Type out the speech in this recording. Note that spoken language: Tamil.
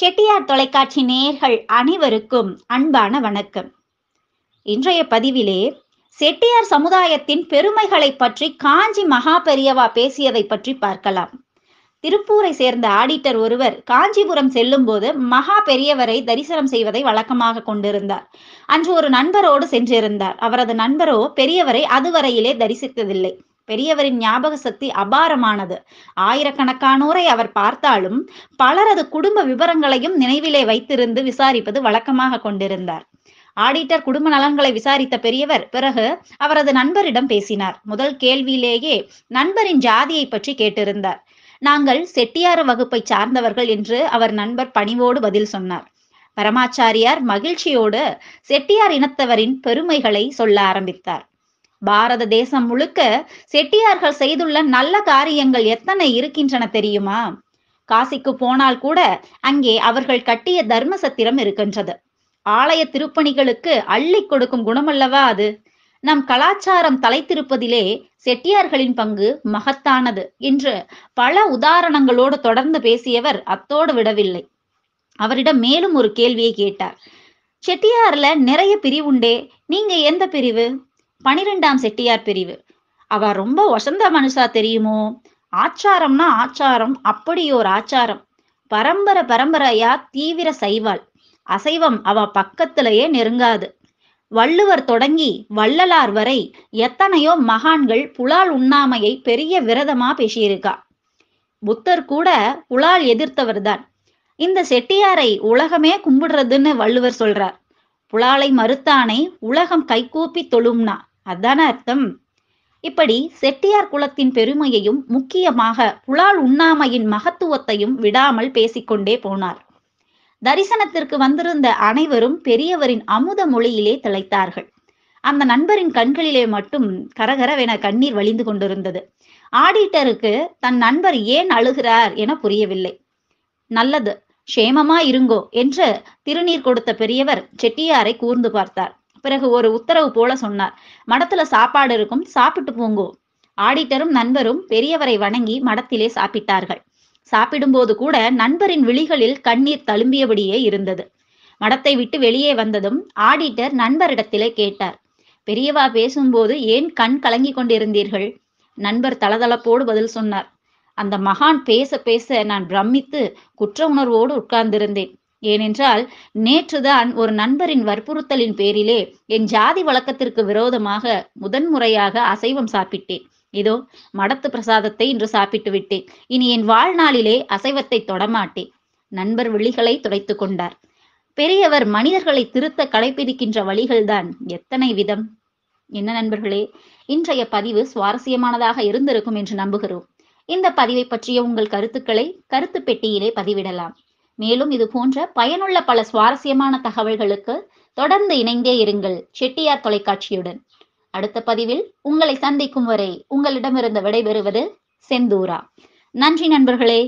செட்டியார் தொலைக்காட்சி நேர்கள் அனைவருக்கும் அன்பான வணக்கம் இன்றைய பதிவிலே செட்டியார் சமுதாயத்தின் பெருமைகளை பற்றி காஞ்சி மகா பெரியவா பேசியதை பற்றி பார்க்கலாம் திருப்பூரை சேர்ந்த ஆடிட்டர் ஒருவர் காஞ்சிபுரம் செல்லும் போது மகா பெரியவரை தரிசனம் செய்வதை வழக்கமாக கொண்டிருந்தார் அன்று ஒரு நண்பரோடு சென்றிருந்தார் அவரது நண்பரோ பெரியவரை அதுவரையிலே தரிசித்ததில்லை பெரியவரின் ஞாபக சக்தி அபாரமானது ஆயிரக்கணக்கானோரை அவர் பார்த்தாலும் பலரது குடும்ப விவரங்களையும் நினைவிலே வைத்திருந்து விசாரிப்பது வழக்கமாக கொண்டிருந்தார் ஆடிட்டர் குடும்ப நலன்களை விசாரித்த பெரியவர் பிறகு அவரது நண்பரிடம் பேசினார் முதல் கேள்வியிலேயே நண்பரின் ஜாதியை பற்றி கேட்டிருந்தார் நாங்கள் செட்டியார வகுப்பை சார்ந்தவர்கள் என்று அவர் நண்பர் பணிவோடு பதில் சொன்னார் பரமாச்சாரியார் மகிழ்ச்சியோடு செட்டியார் இனத்தவரின் பெருமைகளை சொல்ல ஆரம்பித்தார் பாரத தேசம் முழுக்க செட்டியார்கள் செய்துள்ள நல்ல காரியங்கள் எத்தனை இருக்கின்றன தெரியுமா காசிக்கு போனால் கூட அங்கே அவர்கள் கட்டிய தர்ம சத்திரம் இருக்கின்றது ஆலய திருப்பணிகளுக்கு அள்ளி கொடுக்கும் குணமல்லவா அது நம் கலாச்சாரம் தலைத்திருப்பதிலே செட்டியார்களின் பங்கு மகத்தானது என்று பல உதாரணங்களோடு தொடர்ந்து பேசியவர் அத்தோடு விடவில்லை அவரிடம் மேலும் ஒரு கேள்வியை கேட்டார் செட்டியார்ல நிறைய பிரிவுண்டே நீங்க எந்த பிரிவு பனிரெண்டாம் செட்டியார் பிரிவு அவ ரொம்ப வசந்த மனுஷா தெரியுமோ ஆச்சாரம்னா ஆச்சாரம் அப்படி ஒரு ஆச்சாரம் பரம்பர பரம்பரையா தீவிர சைவாள் அசைவம் அவ பக்கத்திலேயே நெருங்காது வள்ளுவர் தொடங்கி வள்ளலார் வரை எத்தனையோ மகான்கள் புலால் உண்ணாமையை பெரிய விரதமா பேசியிருக்கா புத்தர் கூட புலால் எதிர்த்தவர் தான் இந்த செட்டியாரை உலகமே கும்பிடுறதுன்னு வள்ளுவர் சொல்றார் புலாலை மறுத்தானை உலகம் கைகூப்பி தொழும்னா அதான அர்த்தம் இப்படி செட்டியார் குலத்தின் பெருமையையும் முக்கியமாக புலால் உண்ணாமையின் மகத்துவத்தையும் விடாமல் பேசிக்கொண்டே போனார் தரிசனத்திற்கு வந்திருந்த அனைவரும் பெரியவரின் அமுத மொழியிலே திளைத்தார்கள் அந்த நண்பரின் கண்களிலே மட்டும் கரகரவென கண்ணீர் வழிந்து கொண்டிருந்தது ஆடிட்டருக்கு தன் நண்பர் ஏன் அழுகிறார் என புரியவில்லை நல்லது க்ஷேமமா இருங்கோ என்று திருநீர் கொடுத்த பெரியவர் செட்டியாரை கூர்ந்து பார்த்தார் பிறகு ஒரு உத்தரவு போல சொன்னார் மடத்துல சாப்பாடு இருக்கும் சாப்பிட்டு போங்கோ ஆடிட்டரும் நண்பரும் பெரியவரை வணங்கி மடத்திலே சாப்பிட்டார்கள் சாப்பிடும்போது கூட நண்பரின் விழிகளில் கண்ணீர் தழும்பியபடியே இருந்தது மடத்தை விட்டு வெளியே வந்ததும் ஆடிட்டர் நண்பரிடத்திலே கேட்டார் பெரியவா பேசும்போது ஏன் கண் கலங்கி கொண்டிருந்தீர்கள் நண்பர் தளதளப்போடு பதில் சொன்னார் அந்த மகான் பேச பேச நான் பிரமித்து குற்ற உணர்வோடு உட்கார்ந்திருந்தேன் ஏனென்றால் நேற்றுதான் ஒரு நண்பரின் வற்புறுத்தலின் பேரிலே என் ஜாதி வழக்கத்திற்கு விரோதமாக முதன்முறையாக அசைவம் சாப்பிட்டேன் இதோ மடத்து பிரசாதத்தை இன்று சாப்பிட்டு விட்டேன் இனி என் வாழ்நாளிலே அசைவத்தை தொடமாட்டேன் நண்பர் விழிகளை துடைத்து கொண்டார் பெரியவர் மனிதர்களை திருத்த கடைபிடிக்கின்ற வழிகள்தான் எத்தனை விதம் என்ன நண்பர்களே இன்றைய பதிவு சுவாரஸ்யமானதாக இருந்திருக்கும் என்று நம்புகிறோம் இந்த பதிவை பற்றிய உங்கள் கருத்துக்களை கருத்து பெட்டியிலே பதிவிடலாம் மேலும் இது போன்ற பயனுள்ள பல சுவாரஸ்யமான தகவல்களுக்கு தொடர்ந்து இணைந்தே இருங்கள் செட்டியார் தொலைக்காட்சியுடன் அடுத்த பதிவில் உங்களை சந்திக்கும் வரை உங்களிடமிருந்து விடைபெறுவது செந்தூரா நன்றி நண்பர்களே